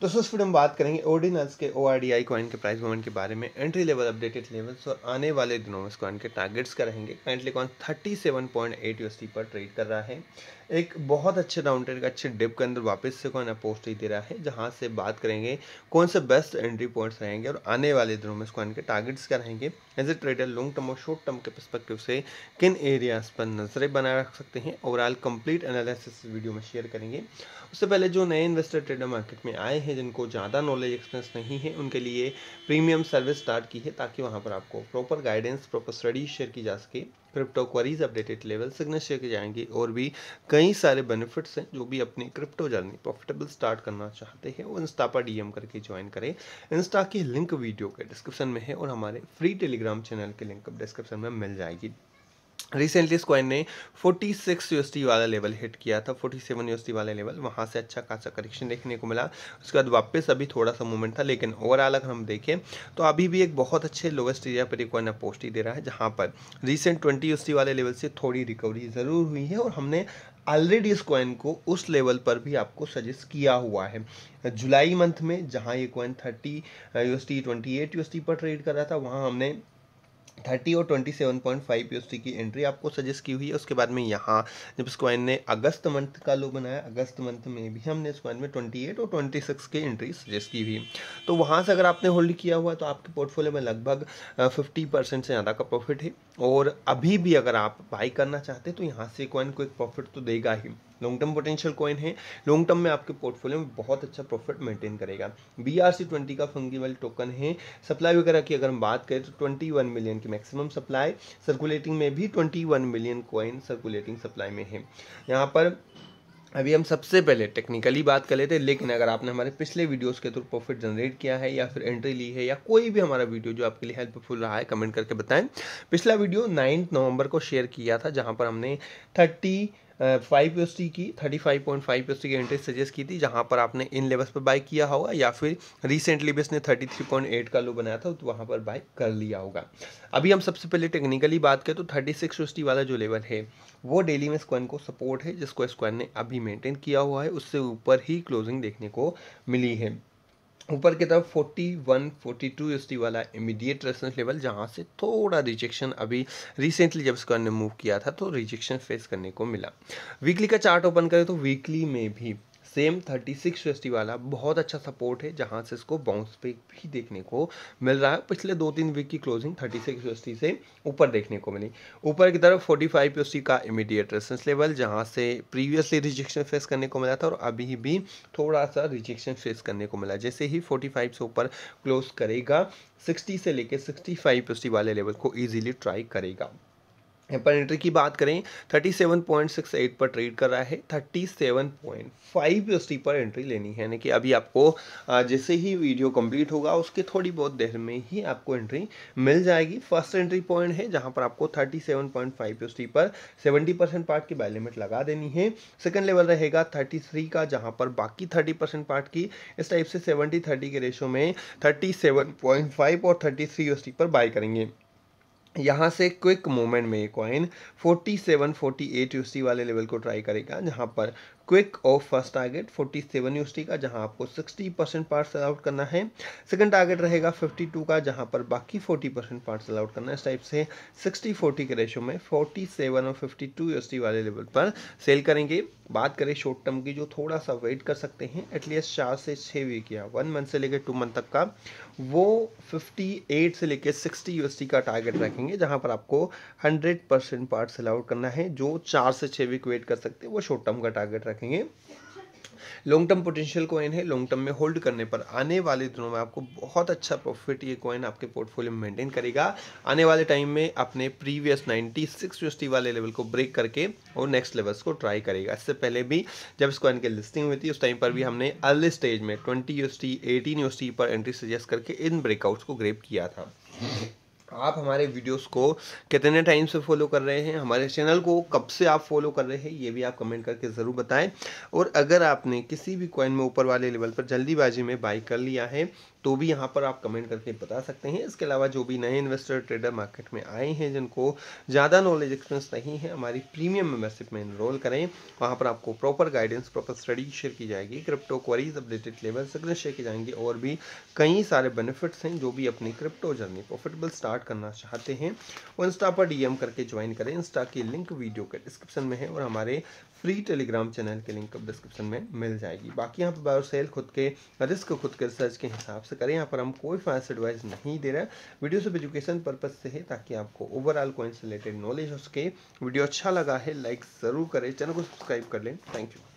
दोस्तों इस वीडियो में बात करेंगे ओर्डिनेंस के O R D I coin के प्राइस मूवमेंट के बारे में एंट्री लेवल अपडेटेड लेवल्स और आने वाले दिनों में इस कॉइन के टारगेट्स का रहेंगे currently coin thirty seven point eight USD पर ट्रेड कर रहा है एक बहुत अच्छे डाउन ट्रेड अच्छे डिप के अंदर वापस से कॉइन ही दे रहा है जहाँ से बात करेंगे कौन से बेस्ट एंट्री पॉइंट्स रहेंगे और आने वाले दिनों में इस कॉइन के टारगेट्स का रहेंगे as a trader long term और शॉर्ट टर्म के परस्पेक्टिव से किन एरियाज पर नजरें बनाए रख सकते हैं ओवरऑल कंप्लीट एनालिसिस वीडियो में शेयर करेंगे उससे पहले जो नए इन्वेस्टर ट्रेडर मार्केट में आए हैं जिनको ज़्यादा नॉलेज एक्सपीरियंस नहीं है उनके लिए प्रीमियम सर्विस स्टार्ट की है ताकि वहाँ पर आपको proper guidance proper study share की जा सके crypto queries updated level signal share की जाएंगे और भी कई सारे बेनिफिट्स हैं जो भी अपनी क्रिप्टो जर्नी प्रॉफिटेबल स्टार्ट करना चाहते हैं वो इंस्टा पर डी करके ज्वाइन करें इंस्टा की लिंक वीडियो के डिस्क्रिप्शन में है और हमारे फ्री टेलीग्राम चैनल के लिंक डिस्क्रिप्शन में मिल जाएगी रिसेंटली इस कॉइन ने 46 यू वाला लेवल हिट किया था 47 यू वाला लेवल वहाँ से अच्छा खासा करेक्शन देखने को मिला उसके बाद वापस अभी थोड़ा सा मूवमेंट था लेकिन ओवरऑल अगर हम देखें तो अभी भी एक बहुत अच्छे लोवेस्ट एरिया पर रिकॉइन ही दे रहा है जहाँ पर रिसेंट ट्वेंटी यू वाले लेवल से थोड़ी रिकवरी ज़रूर हुई है और हमने ऑलरेडी इस कॉइन को उस लेवल पर भी आपको सजेस्ट किया हुआ है जुलाई मंथ में जहाँ ये coin thirty U twenty eight पर ट्रेड कर रहा था वहाँ हमने थर्टी और twenty seven point five P की एंट्री आपको सजेस्ट की हुई है उसके बाद में यहाँ जब इस क्वाइन ने अगस्त मंथ का लो बनाया अगस्त मंथ में भी हमने इस क्वाइन में ट्वेंटी एट और ट्वेंटी सिक्स की एंट्री सजेस्ट की हुई तो वहाँ से अगर आपने होल्ड किया हुआ तो आपके पोर्टफोलियो में लगभग फिफ्टी परसेंट से ज़्यादा का प्रॉफिट है और अभी भी अगर आप बाई करना चाहते तो यहाँ से क्वाइन को एक प्रॉफिट तो देगा ही लॉन्ग टर्म पोटेंशियल कॉइन है लॉन्ग टर्म में आपके पोर्टफोलियो में बहुत अच्छा प्रॉफिट मेंटेन करेगा बी आर सी ट्वेंटी का फंगीवल टोकन है सप्लाई वगैरह की अगर हम बात करें तो ट्वेंटी वन मिलियन की मैक्सिमम सप्लाई सर्कुलेटिंग में भी twenty one million coin circulating supply में है यहाँ पर अभी हम सबसे पहले टेक्निकली बात कर लेते हैं लेकिन अगर आपने हमारे पिछले वीडियोस के थ्रू प्रॉफिट जनरेट किया है या फिर एंट्री ली है या कोई भी हमारा वीडियो जो आपके लिए हेल्पफुल रहा है कमेंट करके बताएं पिछला वीडियो नाइन्थ नवंबर को शेयर किया था जहां पर हमने थर्टी फाइव एस की thirty five point five S की एंट्री सजेस्ट की थी जहाँ पर आपने इन लेवल्स पर बाई किया होगा या फिर रिसेंटली भी इसने थर्टी थ्री पॉइंट एट का लो बनाया था तो वहाँ पर बाई कर लिया होगा अभी हम सबसे पहले टेक्निकली बात करें तो थर्टी सिक्स फिफ्टी वाला जो लेवल है वो डेली में स्क्वाइन को सपोर्ट है जिसको स्क्वाइन ने अभी मेंटेन किया हुआ है उससे ऊपर ही क्लोजिंग देखने को मिली है ऊपर की तरफ 41, 42 यूएसडी वाला इमीडिएट रेसेंस लेवल जहां से थोड़ा रिजेक्शन अभी रिसेंटली जब इसका ने मूव किया था तो रिजेक्शन फेस करने को मिला वीकली का चार्ट ओपन करें तो वीकली में भी सेम थर्टी सिक्स फिफ्टी वाला बहुत अच्छा सपोर्ट है जहाँ से इसको बाउंस पे भी देखने को मिल रहा है पिछले दो तीन वीक की क्लोजिंग थर्टी सिक्स फिफ्टी से ऊपर देखने को मिली ऊपर की तरफ फोर्टी फाइव फिफ्टी का इमीडिएट रेसेंस लेवल जहाँ से प्रीवियसली रिजेक्शन फेस करने को मिला था और अभी भी थोड़ा सा रिजेक्शन फेस करने को मिला जैसे ही फोर्टी फाइव से ऊपर क्लोज करेगा सिक्सटी से लेकर सिक्सटी फाइव फिफ्टी वाले लेवल को ईजिली ट्राई करेगा एंट्री की बात करें 37.68 पर ट्रेड कर रहा है 37.5 एसटी पर एंट्री लेनी है यानी कि अभी आपको जैसे ही वीडियो कंप्लीट होगा उसके थोड़ी बहुत देर में ही आपको एंट्री मिल जाएगी फर्स्ट एंट्री पॉइंट है जहां पर आपको 37.5 एसटी पर 70 परसेंट पार्ट की बायलिमिट लगा देनी है सेकंड लेवल रहेगा 33 का जहां पर बाकी 30 परसेंट पार्ट की इस टाइप से सेवेंटी थर्टी के रेशो में थर्टी और थर्टी थ्री पर बाय करेंगे यहाँ से क्विक मोमेंट में ये कॉइन 47, 48 यूसी वाले लेवल को ट्राई करेगा जहाँ पर quick of first target 47 UST का जहां आपको 60 परसेंट पार्ट आउट करना है सेकंड टारगेट रहेगा 52 का जहां पर बाकी 40 परसेंट पार्ट आउट करना है इस टाइप से 60 40 के रेशो में 47 और 52 यूएसटी वाले लेवल पर सेल करेंगे बात करें शॉर्ट टर्म की जो थोड़ा सा वेट कर सकते हैं एटलीस्ट चार से छः वीक या वन मंथ से लेकर टू मंथ तक का वो फिफ्टी से लेकर सिक्सटी यूएसटी का टारगेट रखेंगे जहाँ पर आपको हंड्रेड परसेंट पार्ट आउट करना है जो चार से छः वीक वेट कर सकते हैं वो शॉर्ट टर्म का टारगेट रखेंगे लॉन्ग टर्म पोटेंशियल कॉइन है लॉन्ग टर्म में होल्ड करने पर आने वाले दिनों में आपको बहुत अच्छा प्रॉफिट ये कॉइन आपके पोर्टफोलियो में मेंटेन करेगा आने वाले टाइम में अपने प्रीवियस 9650 वाले लेवल को ब्रेक करके और नेक्स्ट लेवल्स को ट्राई करेगा इससे पहले भी जब इस कॉइन की लिस्टिंग हुई थी उस टाइम पर भी हमने अर्ली स्टेज में ट्वेंटी यू एस पर एंट्री सजेस्ट करके इन ब्रेकआउट्स को ग्रेप किया था आप हमारे वीडियोस को कितने टाइम से फॉलो कर रहे हैं हमारे चैनल को कब से आप फॉलो कर रहे हैं ये भी आप कमेंट करके ज़रूर बताएं और अगर आपने किसी भी कॉइन में ऊपर वाले लेवल पर जल्दीबाजी में बाई कर लिया है तो भी यहाँ पर आप कमेंट करके बता सकते हैं इसके अलावा जो भी नए इन्वेस्टर ट्रेडर मार्केट में आए हैं जिनको ज़्यादा नॉलेज एक्सपीरियंस नहीं है हमारी प्रीमियम मेंबरशिप में इनरोल करें वहाँ पर आपको proper guidance proper study share की जाएगी crypto queries updated level signals share की जाएंगे और भी कई सारे बेनिफिट्स हैं जो भी अपनी क्रिप्टो जर्नी प्रॉफिटेबल स्टार्ट करना चाहते हैं वो इंस्टा पर डी करके ज्वाइन करें इंस्टा की लिंक वीडियो के डिस्क्रिप्शन में है और हमारे फ्री टेलीग्राम चैनल के लिंक डिस्क्रिप्शन में मिल जाएगी बाकी यहाँ पर बायो सेल खुद के रिस्क खुद के रिसर्च के हिसाब से से करें यहाँ पर हम कोई फाइनेंस एडवाइस नहीं दे रहे हैं वीडियो सिर्फ एजुकेशन पर्पज से है ताकि आपको ओवरऑल कोइंस रिलेटेड नॉलेज हो सके वीडियो अच्छा लगा है लाइक ज़रूर करें चैनल को सब्सक्राइब कर लें थैंक यू